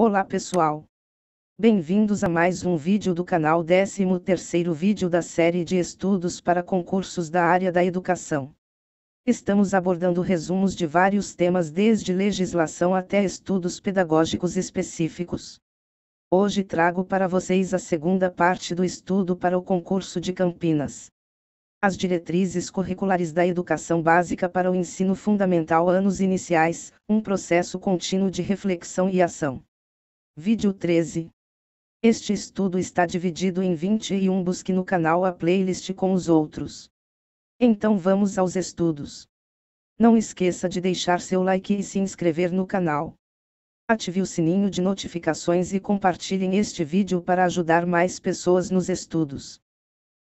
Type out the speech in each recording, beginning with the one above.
Olá pessoal! Bem-vindos a mais um vídeo do canal 13º vídeo da série de estudos para concursos da área da educação. Estamos abordando resumos de vários temas desde legislação até estudos pedagógicos específicos. Hoje trago para vocês a segunda parte do estudo para o concurso de Campinas. As diretrizes curriculares da educação básica para o ensino fundamental anos iniciais, um processo contínuo de reflexão e ação. Vídeo 13. Este estudo está dividido em 21 busque no canal a playlist com os outros. Então vamos aos estudos. Não esqueça de deixar seu like e se inscrever no canal. Ative o sininho de notificações e compartilhem este vídeo para ajudar mais pessoas nos estudos.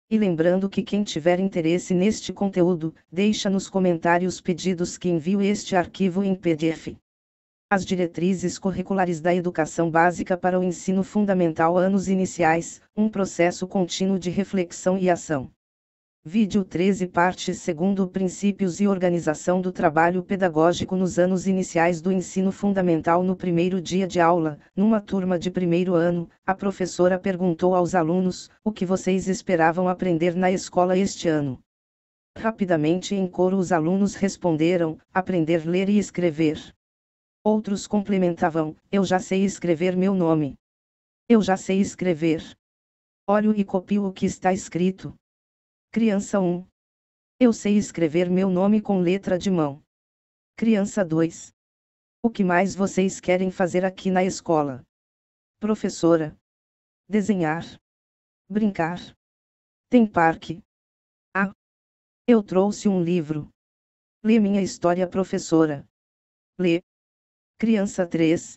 E lembrando que quem tiver interesse neste conteúdo, deixa nos comentários pedidos que envio este arquivo em PDF. As diretrizes curriculares da educação básica para o ensino fundamental anos iniciais, um processo contínuo de reflexão e ação. Vídeo 13 parte segundo princípios e organização do trabalho pedagógico nos anos iniciais do ensino fundamental no primeiro dia de aula, numa turma de primeiro ano, a professora perguntou aos alunos, o que vocês esperavam aprender na escola este ano? Rapidamente em coro os alunos responderam, aprender ler e escrever. Outros complementavam: Eu já sei escrever meu nome. Eu já sei escrever. Olho e copio o que está escrito. Criança 1. Eu sei escrever meu nome com letra de mão. Criança 2. O que mais vocês querem fazer aqui na escola? Professora. Desenhar. Brincar. Tem parque. Ah. Eu trouxe um livro. Lê minha história, professora. Lê. Criança 3.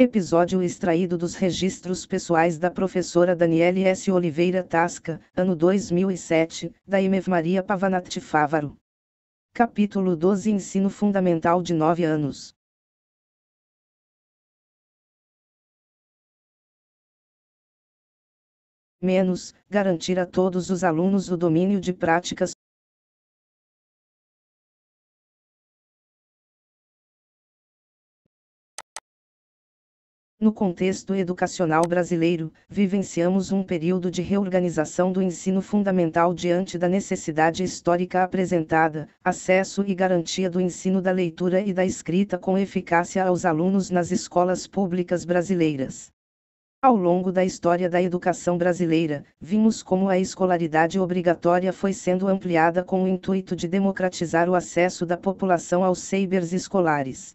Episódio extraído dos registros pessoais da professora Daniele S. Oliveira Tasca, ano 2007, da Imev Maria Pavanati Fávaro. Capítulo 12 Ensino Fundamental de 9 anos. Menos, garantir a todos os alunos o domínio de práticas No contexto educacional brasileiro, vivenciamos um período de reorganização do ensino fundamental diante da necessidade histórica apresentada, acesso e garantia do ensino da leitura e da escrita com eficácia aos alunos nas escolas públicas brasileiras. Ao longo da história da educação brasileira, vimos como a escolaridade obrigatória foi sendo ampliada com o intuito de democratizar o acesso da população aos sabers escolares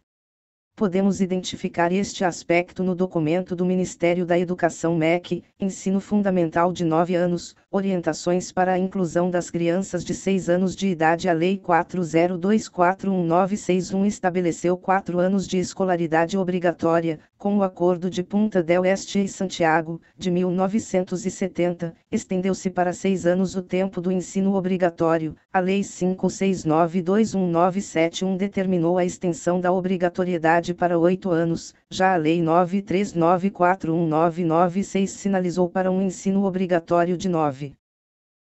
podemos identificar este aspecto no documento do Ministério da Educação MEC, Ensino Fundamental de 9 anos, Orientações para a inclusão das crianças de 6 anos de idade. A Lei 40241961 estabeleceu 4 anos de escolaridade obrigatória, com o Acordo de Punta del Este e Santiago, de 1970, estendeu-se para 6 anos o tempo do ensino obrigatório. A Lei 56921971 determinou a extensão da obrigatoriedade para 8 anos, já a Lei 9.394.199.6 sinalizou para um ensino obrigatório de 9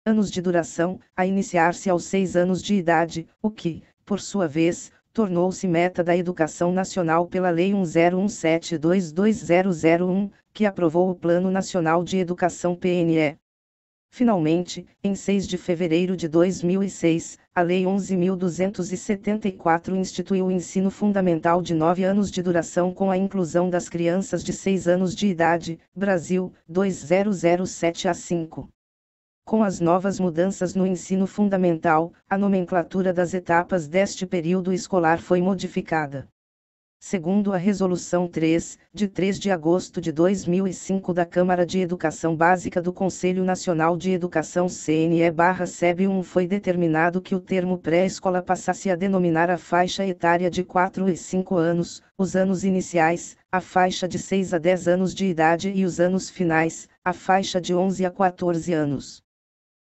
anos de duração, a iniciar-se aos 6 anos de idade, o que, por sua vez, tornou-se meta da educação nacional pela Lei 1017220001, que aprovou o Plano Nacional de Educação PNE. Finalmente, em 6 de fevereiro de 2006, a Lei 11.274 instituiu o ensino fundamental de 9 anos de duração com a inclusão das crianças de 6 anos de idade, Brasil, 2007 a 5. Com as novas mudanças no ensino fundamental, a nomenclatura das etapas deste período escolar foi modificada segundo a Resolução 3, de 3 de agosto de 2005 da Câmara de Educação Básica do Conselho Nacional de Educação CNE-SEB1, foi determinado que o termo pré-escola passasse a denominar a faixa etária de 4 e 5 anos, os anos iniciais, a faixa de 6 a 10 anos de idade e os anos finais, a faixa de 11 a 14 anos.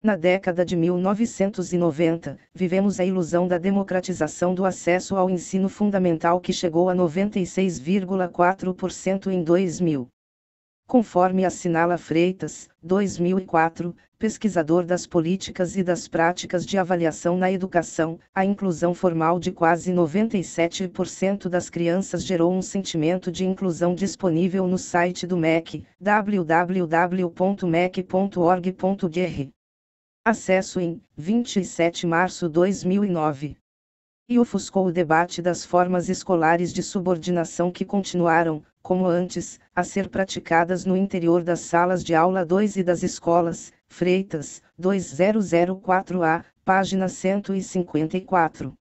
Na década de 1990, vivemos a ilusão da democratização do acesso ao ensino fundamental que chegou a 96,4% em 2000. Conforme assinala Freitas, 2004, pesquisador das políticas e das práticas de avaliação na educação, a inclusão formal de quase 97% das crianças gerou um sentimento de inclusão disponível no site do MEC, www.mec.org.br acesso em 27 de março 2009. E ofuscou o debate das formas escolares de subordinação que continuaram, como antes, a ser praticadas no interior das salas de aula 2 e das escolas, Freitas, 2004A, página 154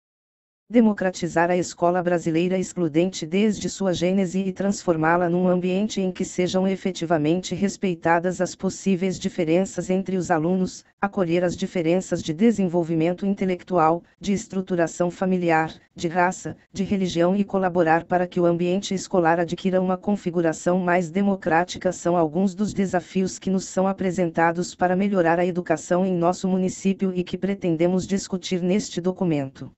democratizar a escola brasileira excludente desde sua gênese e transformá-la num ambiente em que sejam efetivamente respeitadas as possíveis diferenças entre os alunos, acolher as diferenças de desenvolvimento intelectual, de estruturação familiar, de raça, de religião e colaborar para que o ambiente escolar adquira uma configuração mais democrática são alguns dos desafios que nos são apresentados para melhorar a educação em nosso município e que pretendemos discutir neste documento.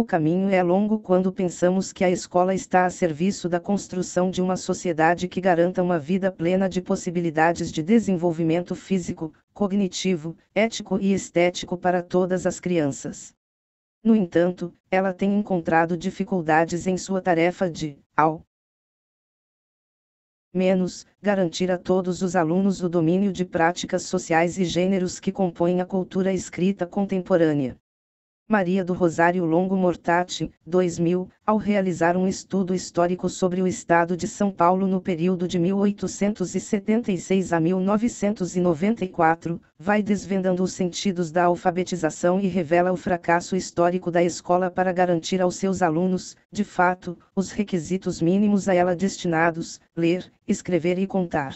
O caminho é longo quando pensamos que a escola está a serviço da construção de uma sociedade que garanta uma vida plena de possibilidades de desenvolvimento físico, cognitivo, ético e estético para todas as crianças. No entanto, ela tem encontrado dificuldades em sua tarefa de, ao menos, garantir a todos os alunos o domínio de práticas sociais e gêneros que compõem a cultura escrita contemporânea. Maria do Rosário Longo Mortati, 2000, ao realizar um estudo histórico sobre o estado de São Paulo no período de 1876 a 1994, vai desvendando os sentidos da alfabetização e revela o fracasso histórico da escola para garantir aos seus alunos, de fato, os requisitos mínimos a ela destinados: ler, escrever e contar.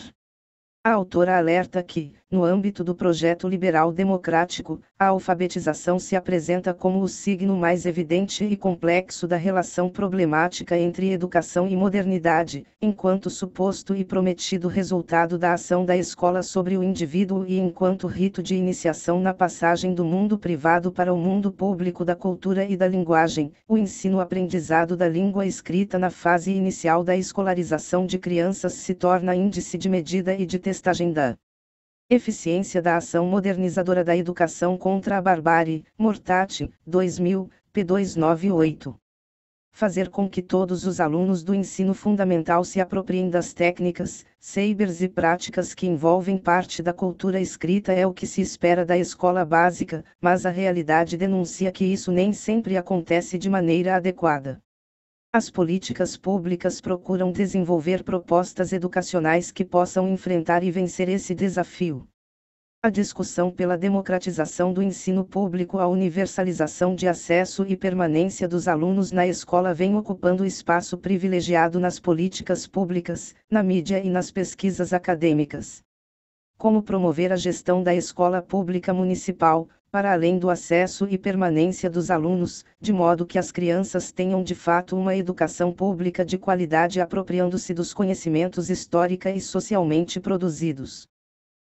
A autora alerta que, no âmbito do projeto liberal democrático, a alfabetização se apresenta como o signo mais evidente e complexo da relação problemática entre educação e modernidade, enquanto suposto e prometido resultado da ação da escola sobre o indivíduo e enquanto rito de iniciação na passagem do mundo privado para o mundo público da cultura e da linguagem, o ensino-aprendizado da língua escrita na fase inicial da escolarização de crianças se torna índice de medida e de testemunho Sexta da Eficiência da Ação Modernizadora da Educação contra a Barbárie, Mortati, 2000, P298. Fazer com que todos os alunos do ensino fundamental se apropriem das técnicas, sabers e práticas que envolvem parte da cultura escrita é o que se espera da escola básica, mas a realidade denuncia que isso nem sempre acontece de maneira adequada. As políticas públicas procuram desenvolver propostas educacionais que possam enfrentar e vencer esse desafio. A discussão pela democratização do ensino público, a universalização de acesso e permanência dos alunos na escola vem ocupando espaço privilegiado nas políticas públicas, na mídia e nas pesquisas acadêmicas. Como promover a gestão da escola pública municipal, para além do acesso e permanência dos alunos, de modo que as crianças tenham de fato uma educação pública de qualidade apropriando-se dos conhecimentos histórica e socialmente produzidos.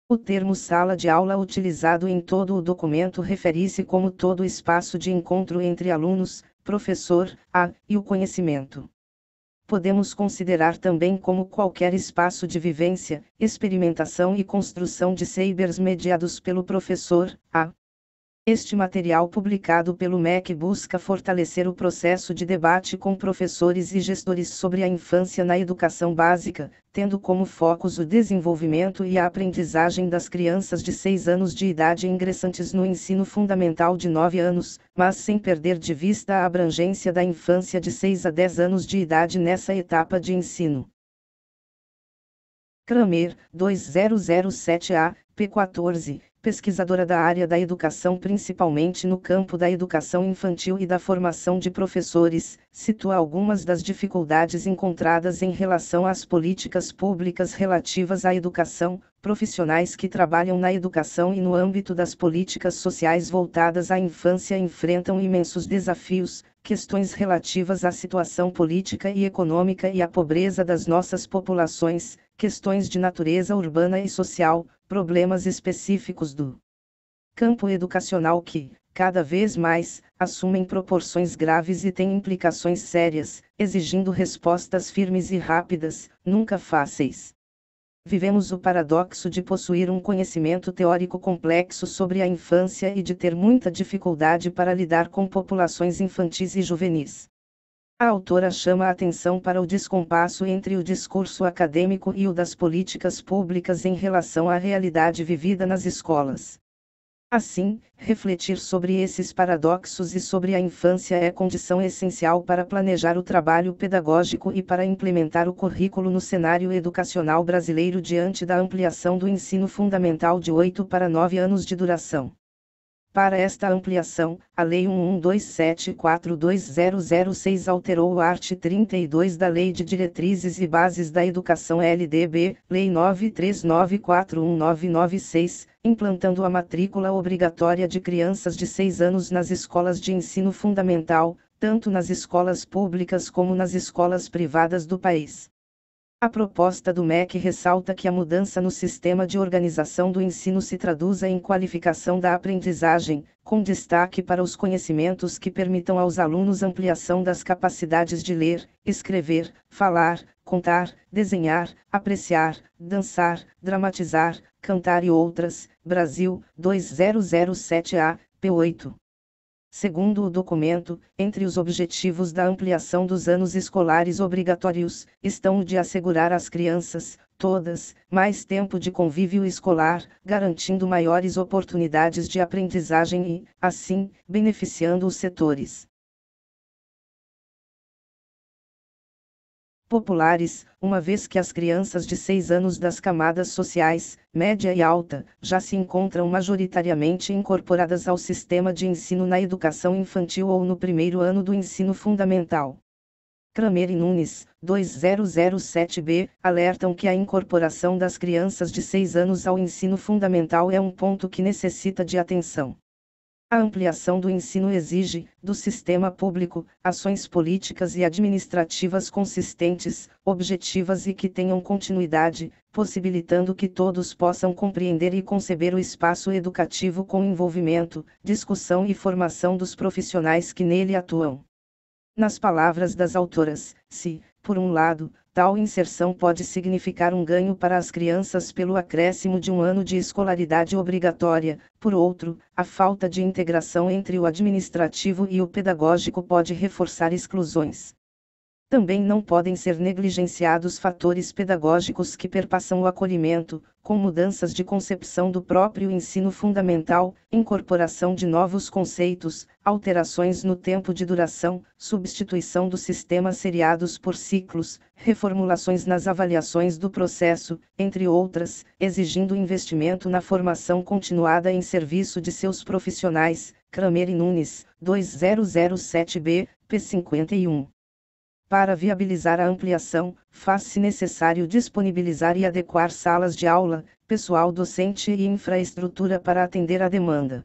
O termo sala de aula utilizado em todo o documento refere-se como todo espaço de encontro entre alunos, professor, a, e o conhecimento podemos considerar também como qualquer espaço de vivência, experimentação e construção de saberes mediados pelo professor, a este material publicado pelo MEC busca fortalecer o processo de debate com professores e gestores sobre a infância na educação básica, tendo como focos o desenvolvimento e a aprendizagem das crianças de 6 anos de idade ingressantes no ensino fundamental de 9 anos, mas sem perder de vista a abrangência da infância de 6 a 10 anos de idade nessa etapa de ensino. Kramer, 2007A, P14, pesquisadora da área da educação, principalmente no campo da educação infantil e da formação de professores, situa algumas das dificuldades encontradas em relação às políticas públicas relativas à educação, profissionais que trabalham na educação e no âmbito das políticas sociais voltadas à infância enfrentam imensos desafios, questões relativas à situação política e econômica e à pobreza das nossas populações, questões de natureza urbana e social, problemas específicos do campo educacional que, cada vez mais, assumem proporções graves e têm implicações sérias, exigindo respostas firmes e rápidas, nunca fáceis. Vivemos o paradoxo de possuir um conhecimento teórico complexo sobre a infância e de ter muita dificuldade para lidar com populações infantis e juvenis. A autora chama a atenção para o descompasso entre o discurso acadêmico e o das políticas públicas em relação à realidade vivida nas escolas. Assim, refletir sobre esses paradoxos e sobre a infância é condição essencial para planejar o trabalho pedagógico e para implementar o currículo no cenário educacional brasileiro diante da ampliação do ensino fundamental de 8 para 9 anos de duração. Para esta ampliação, a Lei 11274206 alterou o art. 32 da Lei de Diretrizes e Bases da Educação LDB, Lei 9.394.1996, implantando a matrícula obrigatória de crianças de 6 anos nas escolas de ensino fundamental, tanto nas escolas públicas como nas escolas privadas do país. A proposta do MEC ressalta que a mudança no sistema de organização do ensino se traduza em qualificação da aprendizagem, com destaque para os conhecimentos que permitam aos alunos ampliação das capacidades de ler, escrever, falar, contar, desenhar, apreciar, dançar, dramatizar, cantar e outras. Brasil 2007A, P8. Segundo o documento, entre os objetivos da ampliação dos anos escolares obrigatórios, estão o de assegurar às crianças, todas, mais tempo de convívio escolar, garantindo maiores oportunidades de aprendizagem e, assim, beneficiando os setores populares, uma vez que as crianças de 6 anos das camadas sociais, média e alta, já se encontram majoritariamente incorporadas ao sistema de ensino na educação infantil ou no primeiro ano do ensino fundamental. Kramer e Nunes, 2007b, alertam que a incorporação das crianças de 6 anos ao ensino fundamental é um ponto que necessita de atenção. A ampliação do ensino exige, do sistema público, ações políticas e administrativas consistentes, objetivas e que tenham continuidade, possibilitando que todos possam compreender e conceber o espaço educativo com envolvimento, discussão e formação dos profissionais que nele atuam. Nas palavras das autoras, se, por um lado, tal inserção pode significar um ganho para as crianças pelo acréscimo de um ano de escolaridade obrigatória, por outro, a falta de integração entre o administrativo e o pedagógico pode reforçar exclusões. Também não podem ser negligenciados fatores pedagógicos que perpassam o acolhimento, com mudanças de concepção do próprio ensino fundamental, incorporação de novos conceitos, alterações no tempo de duração, substituição dos sistemas seriados por ciclos, reformulações nas avaliações do processo, entre outras, exigindo investimento na formação continuada em serviço de seus profissionais. Kramer e Nunes, 2007b, p51. Para viabilizar a ampliação, faz-se necessário disponibilizar e adequar salas de aula, pessoal docente e infraestrutura para atender à demanda.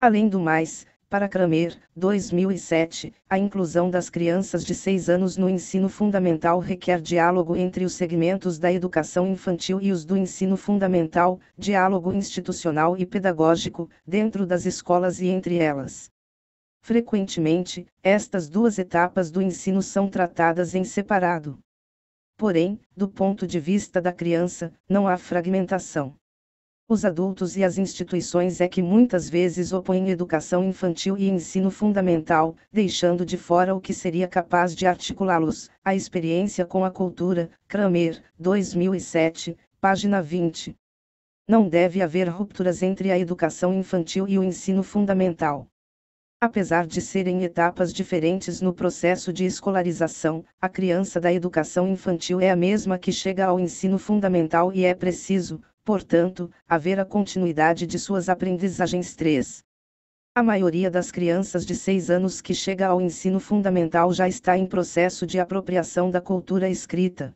Além do mais, para Kramer, 2007, a inclusão das crianças de 6 anos no ensino fundamental requer diálogo entre os segmentos da educação infantil e os do ensino fundamental, diálogo institucional e pedagógico, dentro das escolas e entre elas. Frequentemente, estas duas etapas do ensino são tratadas em separado. Porém, do ponto de vista da criança, não há fragmentação. Os adultos e as instituições é que muitas vezes opõem educação infantil e ensino fundamental, deixando de fora o que seria capaz de articulá-los. A experiência com a cultura, Kramer, 2007, página 20. Não deve haver rupturas entre a educação infantil e o ensino fundamental. Apesar de serem etapas diferentes no processo de escolarização, a criança da educação infantil é a mesma que chega ao ensino fundamental e é preciso, portanto, haver a continuidade de suas aprendizagens 3. A maioria das crianças de 6 anos que chega ao ensino fundamental já está em processo de apropriação da cultura escrita,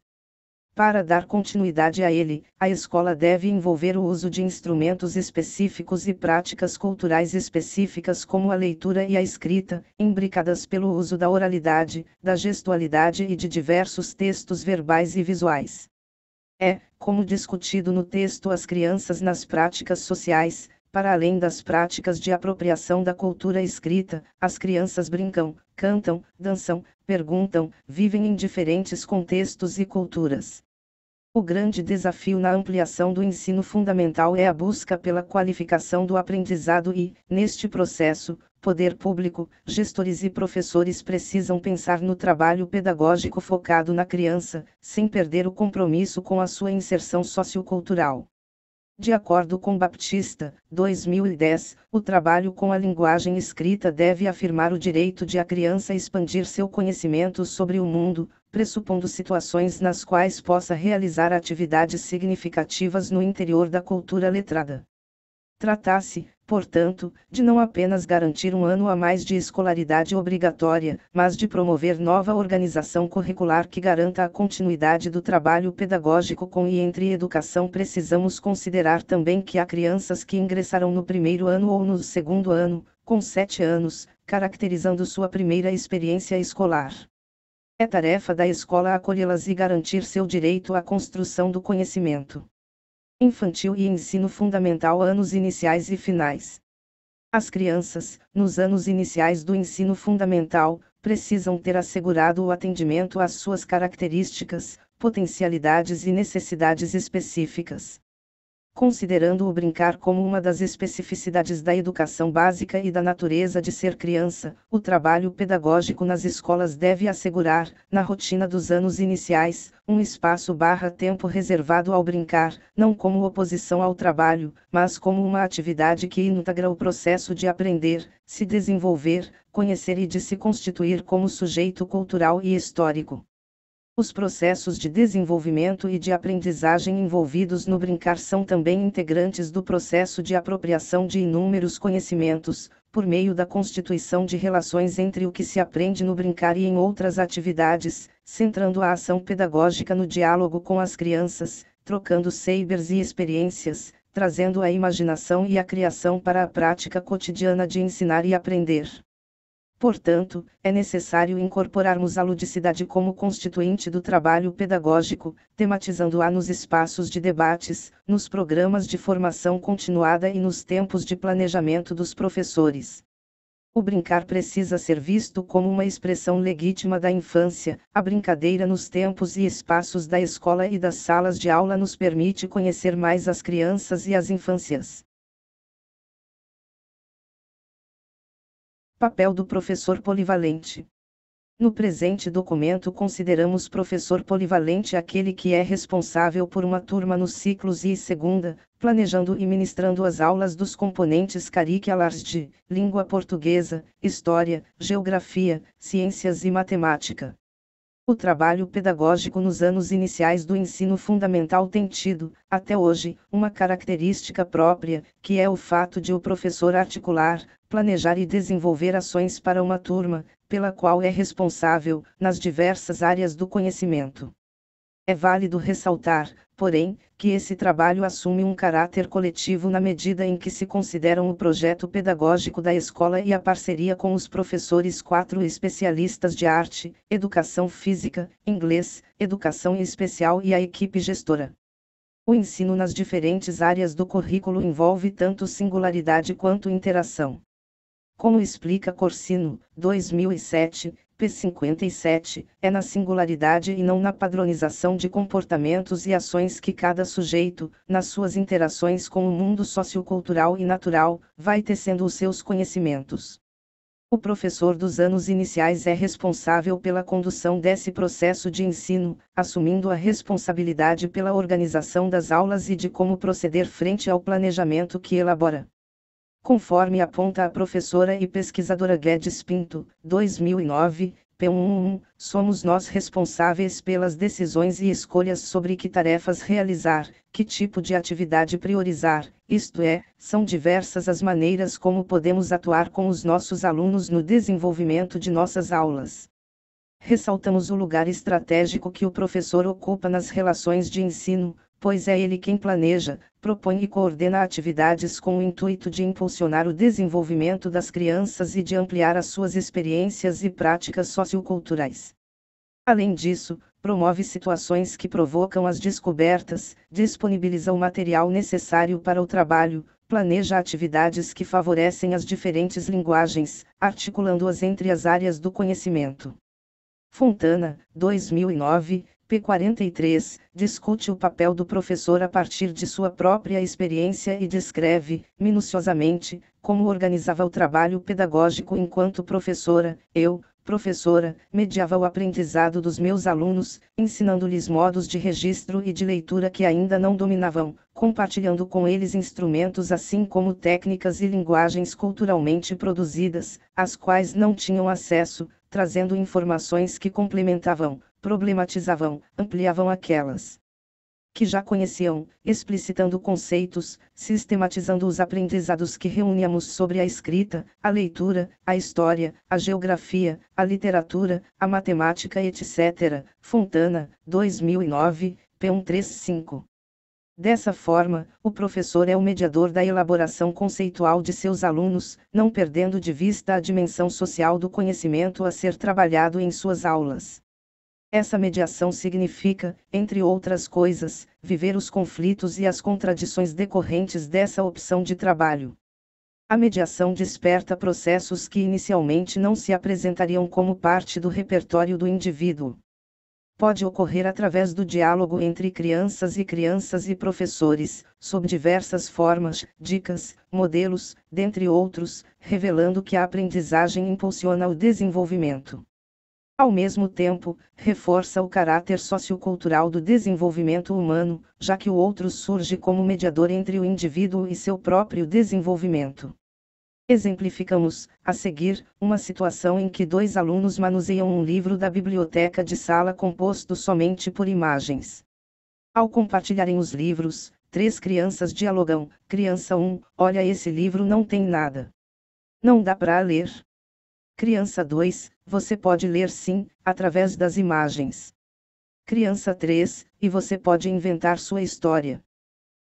para dar continuidade a ele, a escola deve envolver o uso de instrumentos específicos e práticas culturais específicas como a leitura e a escrita, imbricadas pelo uso da oralidade, da gestualidade e de diversos textos verbais e visuais. É, como discutido no texto, as crianças nas práticas sociais, para além das práticas de apropriação da cultura escrita, as crianças brincam, cantam, dançam, perguntam, vivem em diferentes contextos e culturas. O grande desafio na ampliação do ensino fundamental é a busca pela qualificação do aprendizado e, neste processo, poder público, gestores e professores precisam pensar no trabalho pedagógico focado na criança, sem perder o compromisso com a sua inserção sociocultural. De acordo com Baptista, 2010, o trabalho com a linguagem escrita deve afirmar o direito de a criança expandir seu conhecimento sobre o mundo, pressupondo situações nas quais possa realizar atividades significativas no interior da cultura letrada. Tratasse, portanto, de não apenas garantir um ano a mais de escolaridade obrigatória, mas de promover nova organização curricular que garanta a continuidade do trabalho pedagógico com e entre educação. Precisamos considerar também que há crianças que ingressarão no primeiro ano ou no segundo ano, com sete anos, caracterizando sua primeira experiência escolar. É tarefa da escola acolhê-las e garantir seu direito à construção do conhecimento infantil e ensino fundamental anos iniciais e finais. As crianças, nos anos iniciais do ensino fundamental, precisam ter assegurado o atendimento às suas características, potencialidades e necessidades específicas considerando-o brincar como uma das especificidades da educação básica e da natureza de ser criança, o trabalho pedagógico nas escolas deve assegurar, na rotina dos anos iniciais, um espaço/tempo reservado ao brincar, não como oposição ao trabalho, mas como uma atividade que integra o processo de aprender, se desenvolver, conhecer e de se constituir como sujeito cultural e histórico. Os processos de desenvolvimento e de aprendizagem envolvidos no brincar são também integrantes do processo de apropriação de inúmeros conhecimentos, por meio da constituição de relações entre o que se aprende no brincar e em outras atividades, centrando a ação pedagógica no diálogo com as crianças, trocando sabers e experiências, trazendo a imaginação e a criação para a prática cotidiana de ensinar e aprender. Portanto, é necessário incorporarmos a ludicidade como constituinte do trabalho pedagógico, tematizando-a nos espaços de debates, nos programas de formação continuada e nos tempos de planejamento dos professores. O brincar precisa ser visto como uma expressão legítima da infância, a brincadeira nos tempos e espaços da escola e das salas de aula nos permite conhecer mais as crianças e as infâncias. Papel do professor polivalente. No presente documento consideramos professor polivalente aquele que é responsável por uma turma nos ciclos I e segunda, planejando e ministrando as aulas dos componentes curriculares de língua portuguesa, história, geografia, ciências e matemática. O trabalho pedagógico nos anos iniciais do ensino fundamental tem tido, até hoje, uma característica própria, que é o fato de o professor articular, planejar e desenvolver ações para uma turma, pela qual é responsável, nas diversas áreas do conhecimento. É válido ressaltar, porém, que esse trabalho assume um caráter coletivo na medida em que se consideram o projeto pedagógico da escola e a parceria com os professores quatro especialistas de arte, educação física, inglês, educação especial e a equipe gestora. O ensino nas diferentes áreas do currículo envolve tanto singularidade quanto interação. Como explica Corsino, 2007, P57, é na singularidade e não na padronização de comportamentos e ações que cada sujeito, nas suas interações com o mundo sociocultural e natural, vai tecendo os seus conhecimentos. O professor dos anos iniciais é responsável pela condução desse processo de ensino, assumindo a responsabilidade pela organização das aulas e de como proceder frente ao planejamento que elabora conforme aponta a professora e pesquisadora Guedes Pinto, 2009, P11, somos nós responsáveis pelas decisões e escolhas sobre que tarefas realizar, que tipo de atividade priorizar, isto é, são diversas as maneiras como podemos atuar com os nossos alunos no desenvolvimento de nossas aulas. Ressaltamos o lugar estratégico que o professor ocupa nas relações de ensino, pois é ele quem planeja, propõe e coordena atividades com o intuito de impulsionar o desenvolvimento das crianças e de ampliar as suas experiências e práticas socioculturais. Além disso, promove situações que provocam as descobertas, disponibiliza o material necessário para o trabalho, planeja atividades que favorecem as diferentes linguagens, articulando-as entre as áreas do conhecimento. Fontana, 2009, P43, discute o papel do professor a partir de sua própria experiência e descreve, minuciosamente, como organizava o trabalho pedagógico enquanto professora, eu, professora, mediava o aprendizado dos meus alunos, ensinando-lhes modos de registro e de leitura que ainda não dominavam, compartilhando com eles instrumentos assim como técnicas e linguagens culturalmente produzidas, às quais não tinham acesso, trazendo informações que complementavam, problematizavam, ampliavam aquelas que já conheciam, explicitando conceitos, sistematizando os aprendizados que reuníamos sobre a escrita, a leitura, a história, a geografia, a literatura, a matemática, etc. Fontana, 2009, p. 135. Dessa forma, o professor é o mediador da elaboração conceitual de seus alunos, não perdendo de vista a dimensão social do conhecimento a ser trabalhado em suas aulas. Essa mediação significa, entre outras coisas, viver os conflitos e as contradições decorrentes dessa opção de trabalho. A mediação desperta processos que inicialmente não se apresentariam como parte do repertório do indivíduo. Pode ocorrer através do diálogo entre crianças e crianças e professores, sob diversas formas, dicas, modelos, dentre outros, revelando que a aprendizagem impulsiona o desenvolvimento. Ao mesmo tempo, reforça o caráter sociocultural do desenvolvimento humano, já que o outro surge como mediador entre o indivíduo e seu próprio desenvolvimento. Exemplificamos, a seguir, uma situação em que dois alunos manuseiam um livro da biblioteca de sala composto somente por imagens. Ao compartilharem os livros, três crianças dialogam. Criança 1, olha esse livro não tem nada. Não dá para ler. Criança 2, você pode ler sim, através das imagens. Criança 3, e você pode inventar sua história.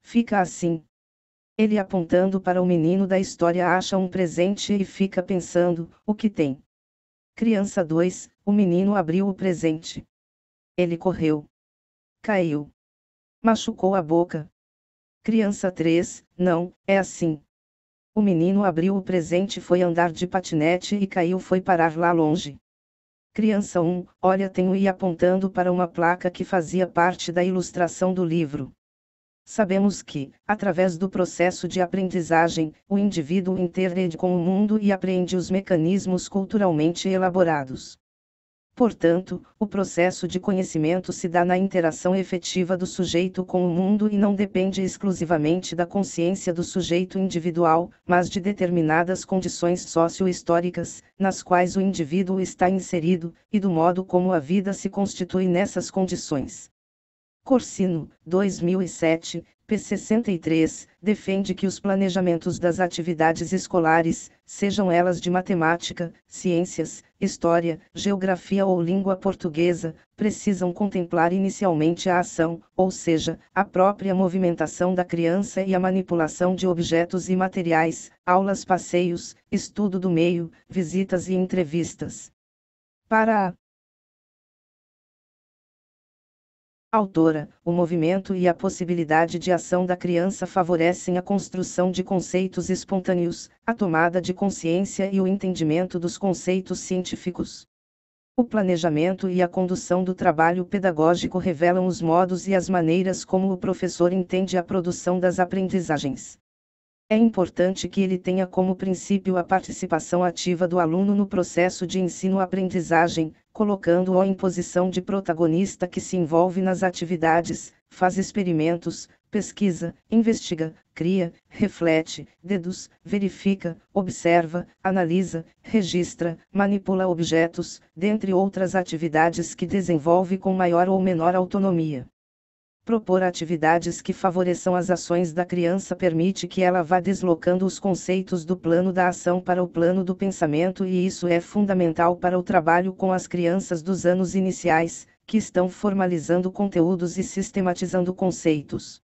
Fica assim. Ele apontando para o menino da história acha um presente e fica pensando, o que tem? Criança 2, o menino abriu o presente. Ele correu. Caiu. Machucou a boca. Criança 3, não, é assim. O menino abriu o presente e foi andar de patinete e caiu foi parar lá longe. Criança 1, olha tenho e apontando para uma placa que fazia parte da ilustração do livro. Sabemos que, através do processo de aprendizagem, o indivíduo interage com o mundo e aprende os mecanismos culturalmente elaborados. Portanto, o processo de conhecimento se dá na interação efetiva do sujeito com o mundo e não depende exclusivamente da consciência do sujeito individual, mas de determinadas condições socio-históricas, nas quais o indivíduo está inserido, e do modo como a vida se constitui nessas condições. Corsino, 2007, p. 63, defende que os planejamentos das atividades escolares, sejam elas de matemática, ciências, história, geografia ou língua portuguesa, precisam contemplar inicialmente a ação, ou seja, a própria movimentação da criança e a manipulação de objetos e materiais, aulas, passeios, estudo do meio, visitas e entrevistas. Para a Autora, o movimento e a possibilidade de ação da criança favorecem a construção de conceitos espontâneos, a tomada de consciência e o entendimento dos conceitos científicos. O planejamento e a condução do trabalho pedagógico revelam os modos e as maneiras como o professor entende a produção das aprendizagens. É importante que ele tenha como princípio a participação ativa do aluno no processo de ensino-aprendizagem, colocando-o em posição de protagonista que se envolve nas atividades, faz experimentos, pesquisa, investiga, cria, reflete, deduz, verifica, observa, analisa, registra, manipula objetos, dentre outras atividades que desenvolve com maior ou menor autonomia. Propor atividades que favoreçam as ações da criança permite que ela vá deslocando os conceitos do plano da ação para o plano do pensamento, e isso é fundamental para o trabalho com as crianças dos anos iniciais, que estão formalizando conteúdos e sistematizando conceitos.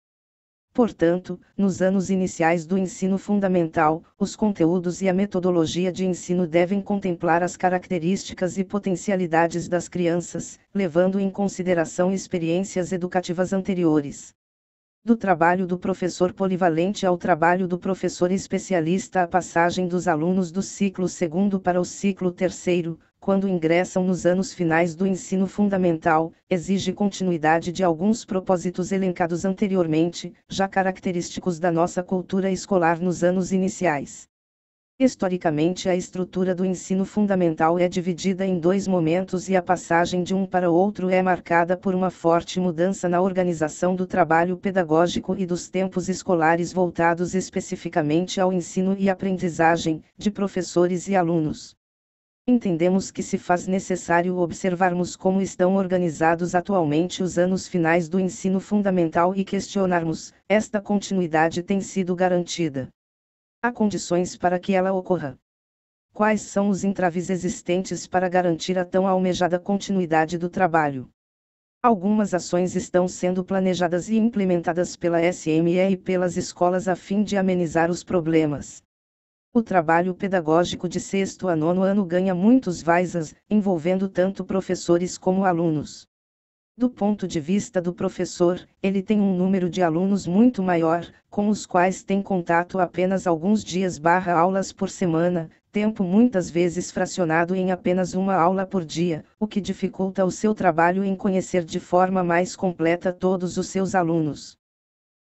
Portanto, nos anos iniciais do ensino fundamental, os conteúdos e a metodologia de ensino devem contemplar as características e potencialidades das crianças, levando em consideração experiências educativas anteriores do trabalho do professor polivalente ao trabalho do professor especialista a passagem dos alunos do ciclo segundo para o ciclo terceiro, quando ingressam nos anos finais do ensino fundamental, exige continuidade de alguns propósitos elencados anteriormente, já característicos da nossa cultura escolar nos anos iniciais. Historicamente, a estrutura do ensino fundamental é dividida em dois momentos e a passagem de um para outro é marcada por uma forte mudança na organização do trabalho pedagógico e dos tempos escolares voltados especificamente ao ensino e aprendizagem, de professores e alunos. Entendemos que se faz necessário observarmos como estão organizados atualmente os anos finais do ensino fundamental e questionarmos: esta continuidade tem sido garantida? Há condições para que ela ocorra. Quais são os entraves existentes para garantir a tão almejada continuidade do trabalho? Algumas ações estão sendo planejadas e implementadas pela SME e pelas escolas a fim de amenizar os problemas. O trabalho pedagógico de sexto a nono ano ganha muitos vaisas, envolvendo tanto professores como alunos. Do ponto de vista do professor, ele tem um número de alunos muito maior, com os quais tem contato apenas alguns dias barra aulas por semana, tempo muitas vezes fracionado em apenas uma aula por dia, o que dificulta o seu trabalho em conhecer de forma mais completa todos os seus alunos.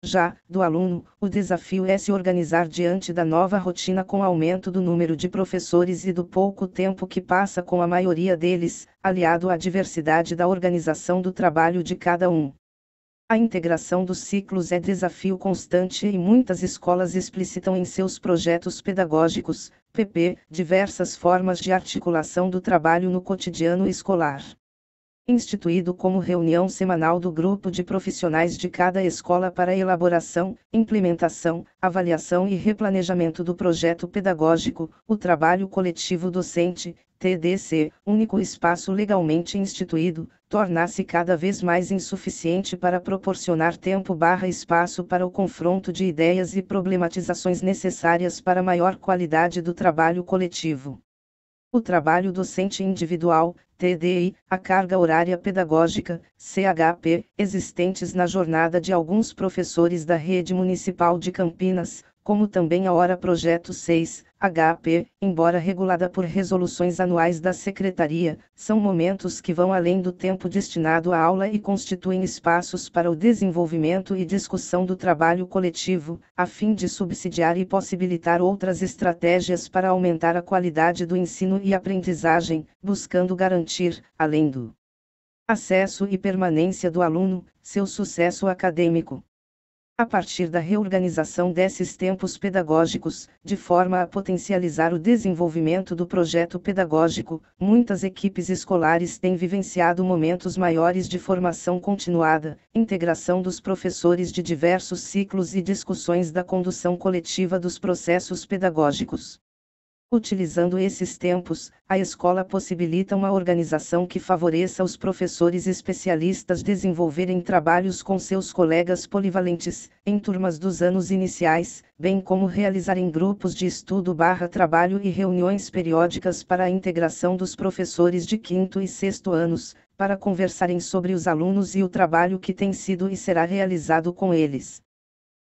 Já, do aluno, o desafio é se organizar diante da nova rotina com aumento do número de professores e do pouco tempo que passa com a maioria deles, aliado à diversidade da organização do trabalho de cada um. A integração dos ciclos é desafio constante e muitas escolas explicitam em seus projetos pedagógicos, PP, diversas formas de articulação do trabalho no cotidiano escolar instituído como reunião semanal do grupo de profissionais de cada escola para elaboração, implementação, avaliação e replanejamento do projeto pedagógico, o trabalho coletivo docente, TDC, único espaço legalmente instituído, torna se cada vez mais insuficiente para proporcionar tempo barra espaço para o confronto de ideias e problematizações necessárias para maior qualidade do trabalho coletivo o trabalho docente individual, TDI, a carga horária pedagógica, CHP, existentes na jornada de alguns professores da rede municipal de Campinas, como também a Hora Projeto 6, HP, embora regulada por resoluções anuais da Secretaria, são momentos que vão além do tempo destinado à aula e constituem espaços para o desenvolvimento e discussão do trabalho coletivo, a fim de subsidiar e possibilitar outras estratégias para aumentar a qualidade do ensino e aprendizagem, buscando garantir, além do acesso e permanência do aluno, seu sucesso acadêmico a partir da reorganização desses tempos pedagógicos, de forma a potencializar o desenvolvimento do projeto pedagógico, muitas equipes escolares têm vivenciado momentos maiores de formação continuada, integração dos professores de diversos ciclos e discussões da condução coletiva dos processos pedagógicos. Utilizando esses tempos, a escola possibilita uma organização que favoreça os professores especialistas desenvolverem trabalhos com seus colegas polivalentes, em turmas dos anos iniciais, bem como realizarem grupos de estudo barra trabalho e reuniões periódicas para a integração dos professores de quinto e sexto anos, para conversarem sobre os alunos e o trabalho que tem sido e será realizado com eles.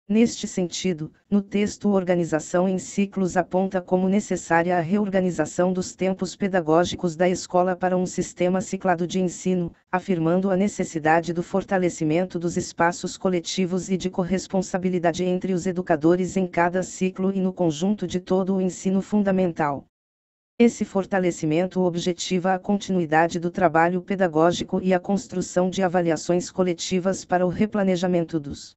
Neste sentido, no texto Organização em Ciclos aponta como necessária a reorganização dos tempos pedagógicos da escola para um sistema ciclado de ensino, afirmando a necessidade do fortalecimento dos espaços coletivos e de corresponsabilidade entre os educadores em cada ciclo e no conjunto de todo o ensino fundamental. Esse fortalecimento objetiva a continuidade do trabalho pedagógico e a construção de avaliações coletivas para o replanejamento dos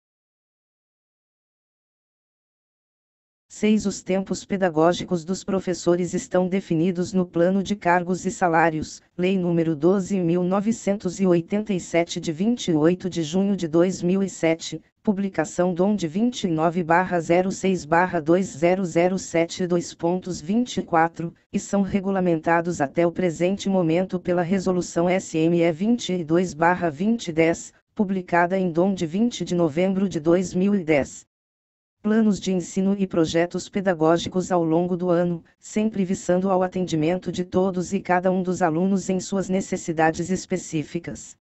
6. Os tempos pedagógicos dos professores estão definidos no Plano de Cargos e Salários, Lei nº 12.987 de 28 de junho de 2007, publicação DOM de 29-06-2007 2.24, e são regulamentados até o presente momento pela Resolução SME 22-2010, publicada em DOM de 20 de novembro de 2010 planos de ensino e projetos pedagógicos ao longo do ano, sempre visando ao atendimento de todos e cada um dos alunos em suas necessidades específicas.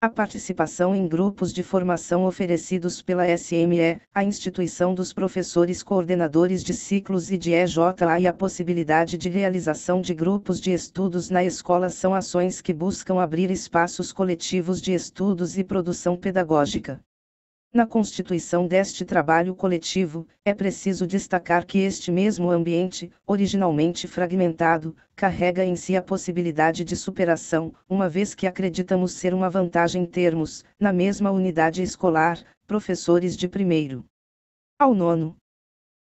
A participação em grupos de formação oferecidos pela SME, a instituição dos professores coordenadores de ciclos e de EJA e a possibilidade de realização de grupos de estudos na escola são ações que buscam abrir espaços coletivos de estudos e produção pedagógica. Na constituição deste trabalho coletivo, é preciso destacar que este mesmo ambiente, originalmente fragmentado, carrega em si a possibilidade de superação, uma vez que acreditamos ser uma vantagem termos, na mesma unidade escolar, professores de primeiro ao nono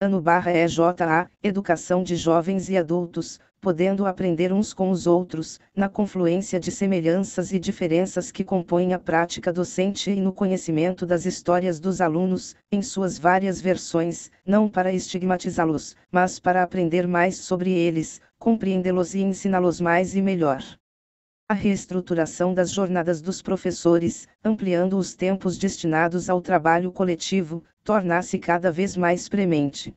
ano barra EJA, Educação de Jovens e Adultos, podendo aprender uns com os outros, na confluência de semelhanças e diferenças que compõem a prática docente e no conhecimento das histórias dos alunos, em suas várias versões, não para estigmatizá-los, mas para aprender mais sobre eles, compreendê-los e ensiná-los mais e melhor a reestruturação das jornadas dos professores, ampliando os tempos destinados ao trabalho coletivo, torna-se cada vez mais premente.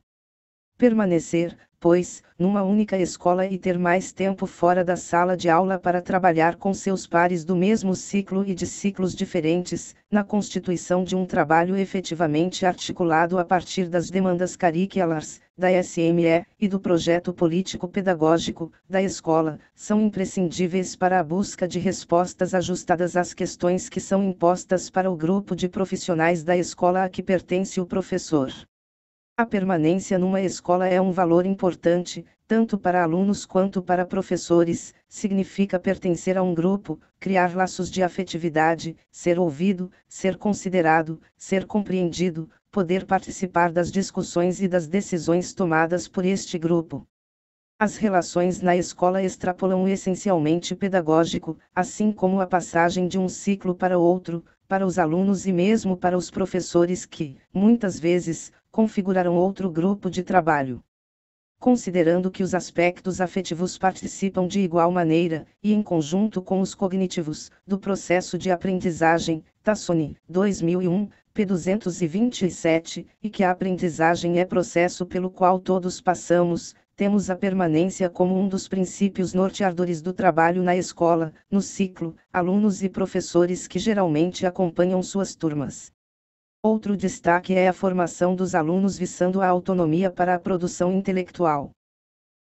Permanecer, pois, numa única escola e ter mais tempo fora da sala de aula para trabalhar com seus pares do mesmo ciclo e de ciclos diferentes, na constituição de um trabalho efetivamente articulado a partir das demandas curriculares, da SME, e do projeto político-pedagógico, da escola, são imprescindíveis para a busca de respostas ajustadas às questões que são impostas para o grupo de profissionais da escola a que pertence o professor. A permanência numa escola é um valor importante, tanto para alunos quanto para professores, significa pertencer a um grupo, criar laços de afetividade, ser ouvido, ser considerado, ser compreendido, poder participar das discussões e das decisões tomadas por este grupo. As relações na escola extrapolam o essencialmente pedagógico, assim como a passagem de um ciclo para outro, para os alunos e mesmo para os professores que, muitas vezes, configuraram outro grupo de trabalho. Considerando que os aspectos afetivos participam de igual maneira, e em conjunto com os cognitivos, do processo de aprendizagem, Tassoni, 2001, p. 227, e que a aprendizagem é processo pelo qual todos passamos, temos a permanência como um dos princípios norteadores do trabalho na escola, no ciclo, alunos e professores que geralmente acompanham suas turmas. Outro destaque é a formação dos alunos visando a autonomia para a produção intelectual.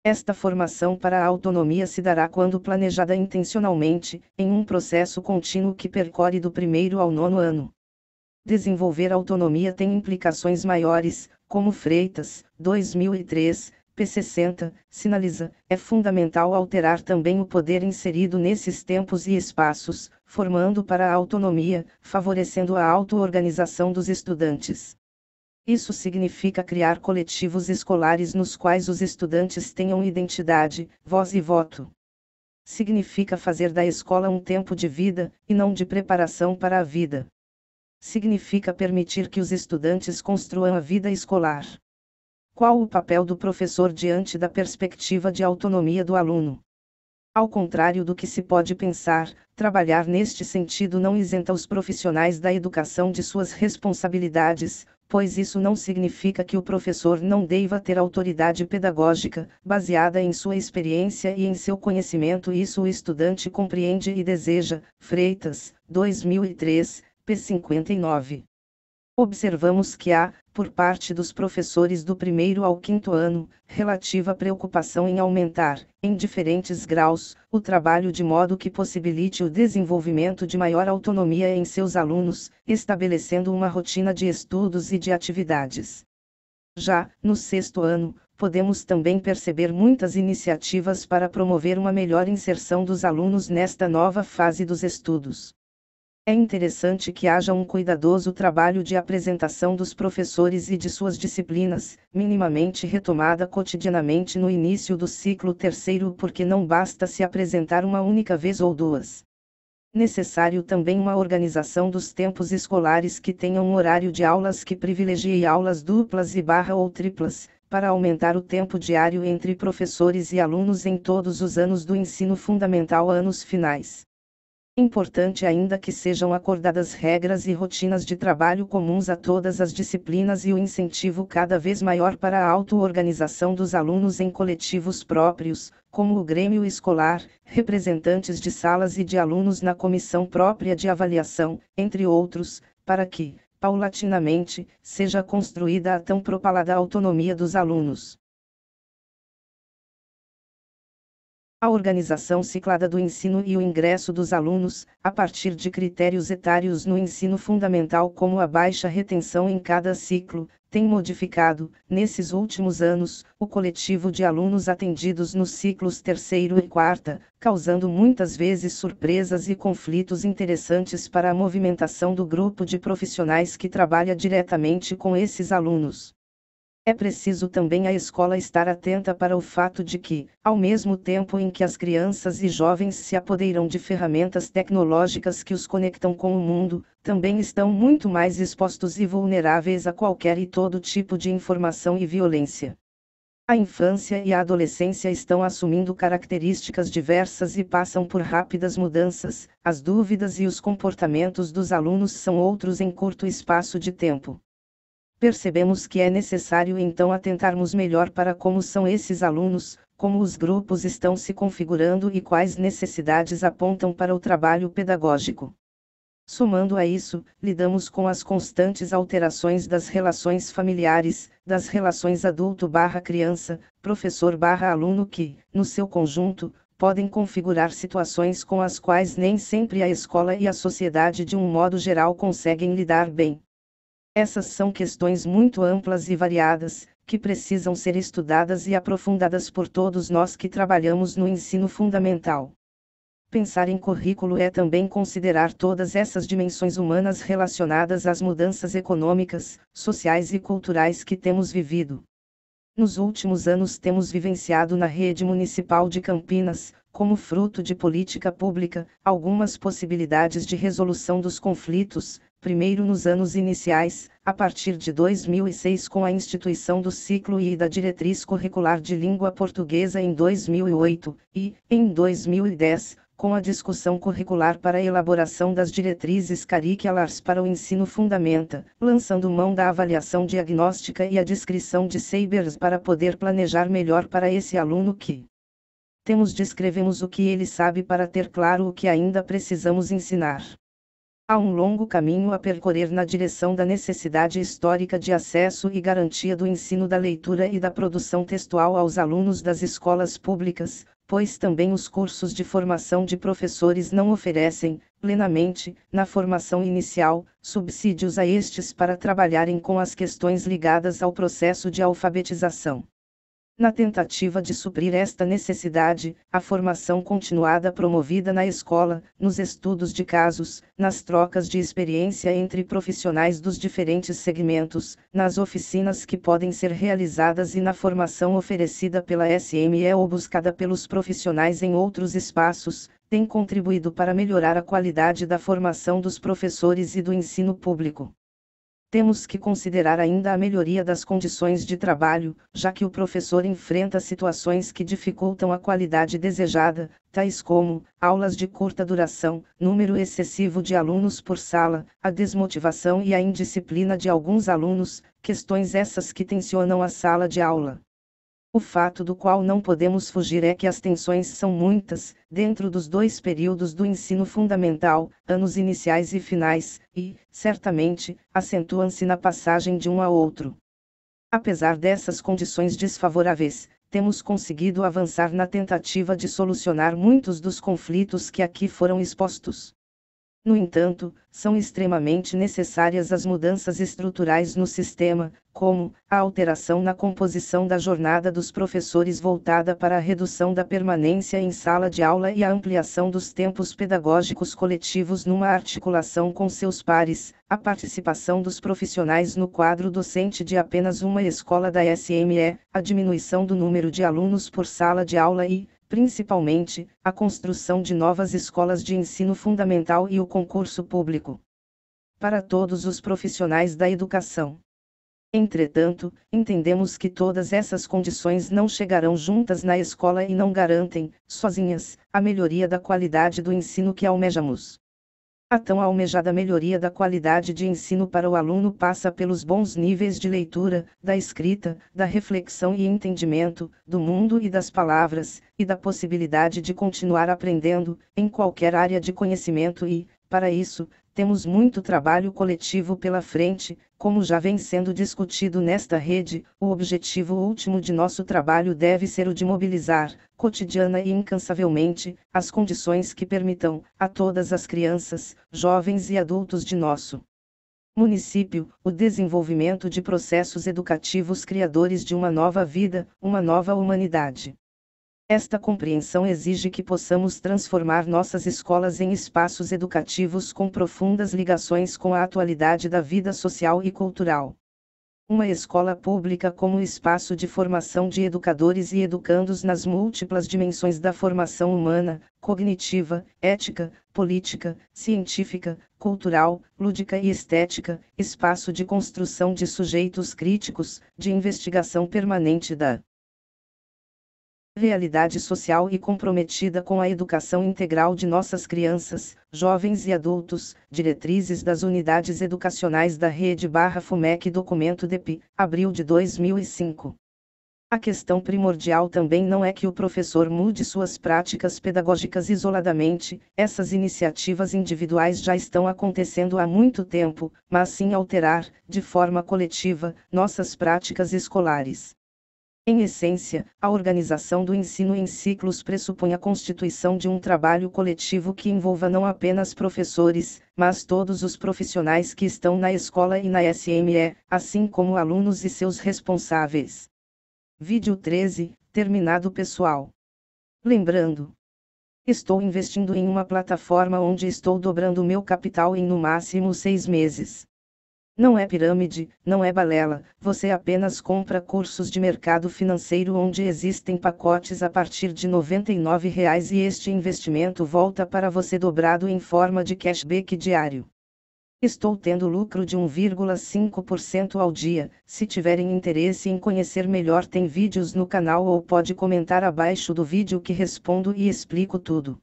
Esta formação para a autonomia se dará quando planejada intencionalmente, em um processo contínuo que percorre do primeiro ao nono ano. Desenvolver autonomia tem implicações maiores, como Freitas, 2003, P60, sinaliza, é fundamental alterar também o poder inserido nesses tempos e espaços, formando para a autonomia, favorecendo a auto-organização dos estudantes. Isso significa criar coletivos escolares nos quais os estudantes tenham identidade, voz e voto. Significa fazer da escola um tempo de vida, e não de preparação para a vida. Significa permitir que os estudantes construam a vida escolar. Qual o papel do professor diante da perspectiva de autonomia do aluno? Ao contrário do que se pode pensar, trabalhar neste sentido não isenta os profissionais da educação de suas responsabilidades, pois isso não significa que o professor não deva ter autoridade pedagógica, baseada em sua experiência e em seu conhecimento. Isso o estudante compreende e deseja. Freitas, 2003, p. 59 observamos que há, por parte dos professores do primeiro ao quinto ano, relativa preocupação em aumentar, em diferentes graus, o trabalho de modo que possibilite o desenvolvimento de maior autonomia em seus alunos, estabelecendo uma rotina de estudos e de atividades. Já, no sexto ano, podemos também perceber muitas iniciativas para promover uma melhor inserção dos alunos nesta nova fase dos estudos. É interessante que haja um cuidadoso trabalho de apresentação dos professores e de suas disciplinas, minimamente retomada cotidianamente no início do ciclo terceiro, porque não basta se apresentar uma única vez ou duas. Necessário também uma organização dos tempos escolares que tenha um horário de aulas que privilegie aulas duplas e barra ou triplas, para aumentar o tempo diário entre professores e alunos em todos os anos do ensino fundamental anos finais. Importante ainda que sejam acordadas regras e rotinas de trabalho comuns a todas as disciplinas e o incentivo cada vez maior para a auto-organização dos alunos em coletivos próprios, como o Grêmio Escolar, representantes de salas e de alunos na comissão própria de avaliação, entre outros, para que, paulatinamente, seja construída a tão propalada autonomia dos alunos. a organização ciclada do ensino e o ingresso dos alunos, a partir de critérios etários no ensino fundamental, como a baixa retenção em cada ciclo, tem modificado, nesses últimos anos, o coletivo de alunos atendidos nos ciclos terceiro e quarta, causando muitas vezes surpresas e conflitos interessantes para a movimentação do grupo de profissionais que trabalha diretamente com esses alunos. É preciso também a escola estar atenta para o fato de que, ao mesmo tempo em que as crianças e jovens se apoderam de ferramentas tecnológicas que os conectam com o mundo, também estão muito mais expostos e vulneráveis a qualquer e todo tipo de informação e violência. A infância e a adolescência estão assumindo características diversas e passam por rápidas mudanças, as dúvidas e os comportamentos dos alunos são outros em curto espaço de tempo percebemos que é necessário então atentarmos melhor para como são esses alunos, como os grupos estão se configurando e quais necessidades apontam para o trabalho pedagógico. Somando a isso, lidamos com as constantes alterações das relações familiares, das relações adulto/criança, professor/aluno que, no seu conjunto, podem configurar situações com as quais nem sempre a escola e a sociedade de um modo geral conseguem lidar bem. Essas são questões muito amplas e variadas, que precisam ser estudadas e aprofundadas por todos nós que trabalhamos no ensino fundamental. Pensar em currículo é também considerar todas essas dimensões humanas relacionadas às mudanças econômicas, sociais e culturais que temos vivido. Nos últimos anos temos vivenciado na rede municipal de Campinas, como fruto de política pública, algumas possibilidades de resolução dos conflitos, primeiro nos anos iniciais, a partir de 2006 com a instituição do ciclo e da diretriz curricular de língua portuguesa em 2008, e, em 2010, com a discussão curricular para a elaboração das diretrizes curriculares para o ensino fundamenta, lançando mão da avaliação diagnóstica e a descrição de sabers para poder planejar melhor para esse aluno que temos descrevemos o que ele sabe para ter claro o que ainda precisamos ensinar. Há um longo caminho a percorrer na direção da necessidade histórica de acesso e garantia do ensino da leitura e da produção textual aos alunos das escolas públicas, pois também os cursos de formação de professores não oferecem, plenamente, na formação inicial, subsídios a estes para trabalharem com as questões ligadas ao processo de alfabetização. Na tentativa de suprir esta necessidade, a formação continuada promovida na escola, nos estudos de casos, nas trocas de experiência entre profissionais dos diferentes segmentos, nas oficinas que podem ser realizadas e na formação oferecida pela SME ou buscada pelos profissionais em outros espaços, tem contribuído para melhorar a qualidade da formação dos professores e do ensino público temos que considerar ainda a melhoria das condições de trabalho, já que o professor enfrenta situações que dificultam a qualidade desejada, tais como aulas de curta duração, número excessivo de alunos por sala, a desmotivação e a indisciplina de alguns alunos, questões essas que tensionam a sala de aula. O fato do qual não podemos fugir é que as tensões são muitas, dentro dos dois períodos do ensino fundamental, anos iniciais e finais, e, certamente, acentuam-se na passagem de um a outro. Apesar dessas condições desfavoráveis, temos conseguido avançar na tentativa de solucionar muitos dos conflitos que aqui foram expostos. No entanto, são extremamente necessárias as mudanças estruturais no sistema, como a alteração na composição da jornada dos professores voltada para a redução da permanência em sala de aula e a ampliação dos tempos pedagógicos coletivos numa articulação com seus pares, a participação dos profissionais no quadro docente de apenas uma escola da SME, a diminuição do número de alunos por sala de aula e, principalmente, a construção de novas escolas de ensino fundamental e o concurso público. Para todos os profissionais da educação. Entretanto, entendemos que todas essas condições não chegarão juntas na escola e não garantem, sozinhas, a melhoria da qualidade do ensino que almejamos. A tão almejada melhoria da qualidade de ensino para o aluno passa pelos bons níveis de leitura, da escrita, da reflexão e entendimento, do mundo e das palavras, e da possibilidade de continuar aprendendo, em qualquer área de conhecimento e, para isso, temos muito trabalho coletivo pela frente, como já vem sendo discutido nesta rede, o objetivo último de nosso trabalho deve ser o de mobilizar, cotidiana e incansavelmente, as condições que permitam, a todas as crianças, jovens e adultos de nosso município, o desenvolvimento de processos educativos criadores de uma nova vida, uma nova humanidade. Esta compreensão exige que possamos transformar nossas escolas em espaços educativos com profundas ligações com a atualidade da vida social e cultural. Uma escola pública como espaço de formação de educadores e educandos nas múltiplas dimensões da formação humana, cognitiva, ética, política, científica, cultural, lúdica e estética, espaço de construção de sujeitos críticos, de investigação permanente da realidade social e comprometida com a educação integral de nossas crianças, jovens e adultos, diretrizes das unidades educacionais da rede barra FUMEC Documento DEP, abril de 2005. A questão primordial também não é que o professor mude suas práticas pedagógicas isoladamente, essas iniciativas individuais já estão acontecendo há muito tempo, mas sim alterar, de forma coletiva, nossas práticas escolares. Em essência, a organização do ensino em ciclos pressupõe a constituição de um trabalho coletivo que envolva não apenas professores, mas todos os profissionais que estão na escola e na SME, assim como alunos e seus responsáveis. Vídeo 13 Terminado pessoal. Lembrando. Estou investindo em uma plataforma onde estou dobrando meu capital em no máximo seis meses. Não é pirâmide, não é balela, você apenas compra cursos de mercado financeiro onde existem pacotes a partir de R$ 99,00 e este investimento volta para você dobrado em forma de cashback diário. Estou tendo lucro de 1,5% ao dia. Se tiverem interesse em conhecer melhor, tem vídeos no canal ou pode comentar abaixo do vídeo que respondo e explico tudo.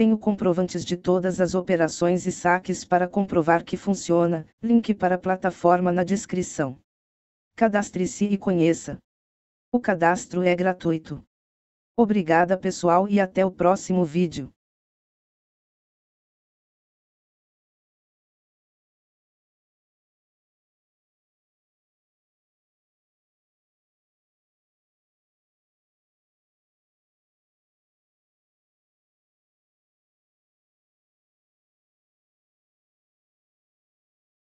Tenho comprovantes de todas as operações e saques para comprovar que funciona. Link para a plataforma na descrição. Cadastre-se e conheça. O cadastro é gratuito. Obrigada pessoal e até o próximo vídeo.